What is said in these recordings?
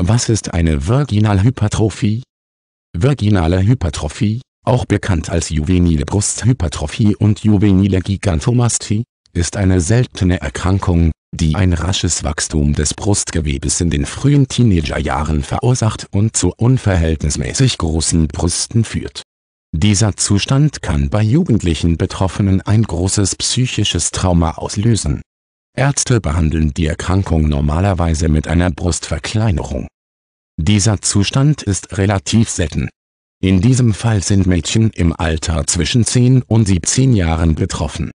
Was ist eine Vaginalhypertrophie? Virginale Hypertrophie, auch bekannt als juvenile Brusthypertrophie und juvenile Gigantomastie, ist eine seltene Erkrankung, die ein rasches Wachstum des Brustgewebes in den frühen Teenagerjahren verursacht und zu unverhältnismäßig großen Brüsten führt. Dieser Zustand kann bei jugendlichen Betroffenen ein großes psychisches Trauma auslösen Ärzte behandeln die Erkrankung normalerweise mit einer Brustverkleinerung. Dieser Zustand ist relativ selten. In diesem Fall sind Mädchen im Alter zwischen 10 und 17 Jahren betroffen.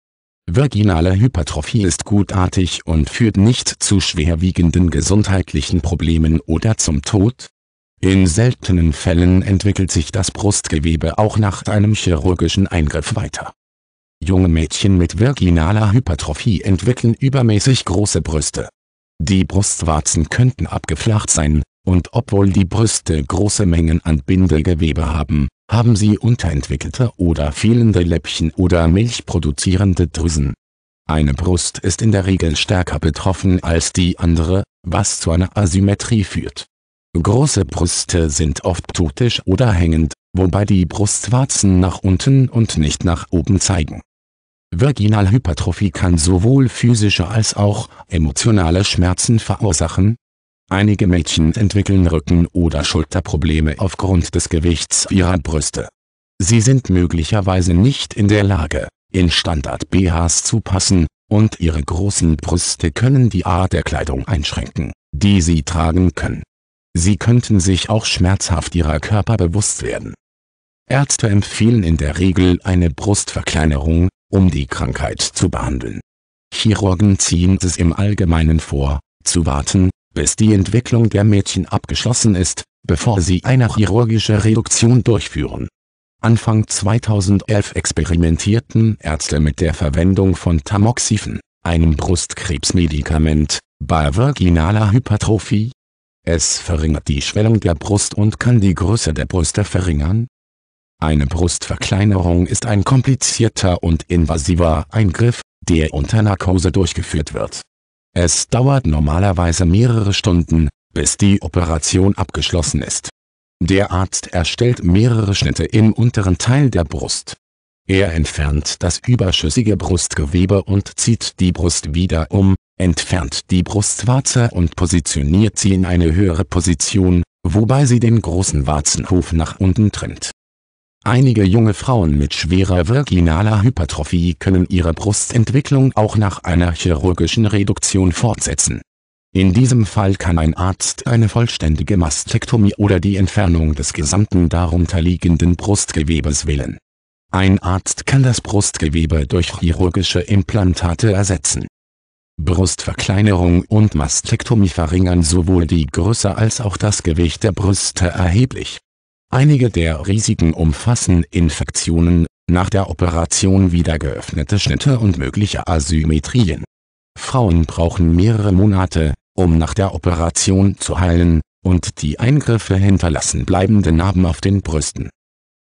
Virginale Hypertrophie ist gutartig und führt nicht zu schwerwiegenden gesundheitlichen Problemen oder zum Tod. In seltenen Fällen entwickelt sich das Brustgewebe auch nach einem chirurgischen Eingriff weiter Junge Mädchen mit virginaler Hypertrophie entwickeln übermäßig große Brüste. Die Brustwarzen könnten abgeflacht sein, und obwohl die Brüste große Mengen an Bindegewebe haben, haben sie unterentwickelte oder fehlende Läppchen oder milchproduzierende Drüsen. Eine Brust ist in der Regel stärker betroffen als die andere, was zu einer Asymmetrie führt. Große Brüste sind oft totisch oder hängend, wobei die Brustwarzen nach unten und nicht nach oben zeigen. Vaginalhypertrophie kann sowohl physische als auch emotionale Schmerzen verursachen. Einige Mädchen entwickeln Rücken- oder Schulterprobleme aufgrund des Gewichts ihrer Brüste. Sie sind möglicherweise nicht in der Lage, in Standard-BHs zu passen, und ihre großen Brüste können die Art der Kleidung einschränken, die sie tragen können. Sie könnten sich auch schmerzhaft ihrer Körper bewusst werden. Ärzte empfehlen in der Regel eine Brustverkleinerung, um die Krankheit zu behandeln. Chirurgen ziehen es im Allgemeinen vor, zu warten, bis die Entwicklung der Mädchen abgeschlossen ist, bevor sie eine chirurgische Reduktion durchführen. Anfang 2011 experimentierten Ärzte mit der Verwendung von Tamoxifen, einem Brustkrebsmedikament, bei vaginaler Hypertrophie. Es verringert die Schwellung der Brust und kann die Größe der Brüste verringern, eine Brustverkleinerung ist ein komplizierter und invasiver Eingriff, der unter Narkose durchgeführt wird. Es dauert normalerweise mehrere Stunden, bis die Operation abgeschlossen ist. Der Arzt erstellt mehrere Schnitte im unteren Teil der Brust. Er entfernt das überschüssige Brustgewebe und zieht die Brust wieder um, entfernt die Brustwarze und positioniert sie in eine höhere Position, wobei sie den großen Warzenhof nach unten trennt. Einige junge Frauen mit schwerer virginaler Hypertrophie können ihre Brustentwicklung auch nach einer chirurgischen Reduktion fortsetzen. In diesem Fall kann ein Arzt eine vollständige Mastektomie oder die Entfernung des gesamten darunterliegenden Brustgewebes wählen. Ein Arzt kann das Brustgewebe durch chirurgische Implantate ersetzen. Brustverkleinerung und Mastektomie verringern sowohl die Größe als auch das Gewicht der Brüste erheblich Einige der Risiken umfassen Infektionen, nach der Operation wieder geöffnete Schnitte und mögliche Asymmetrien. Frauen brauchen mehrere Monate, um nach der Operation zu heilen, und die Eingriffe hinterlassen bleibende Narben auf den Brüsten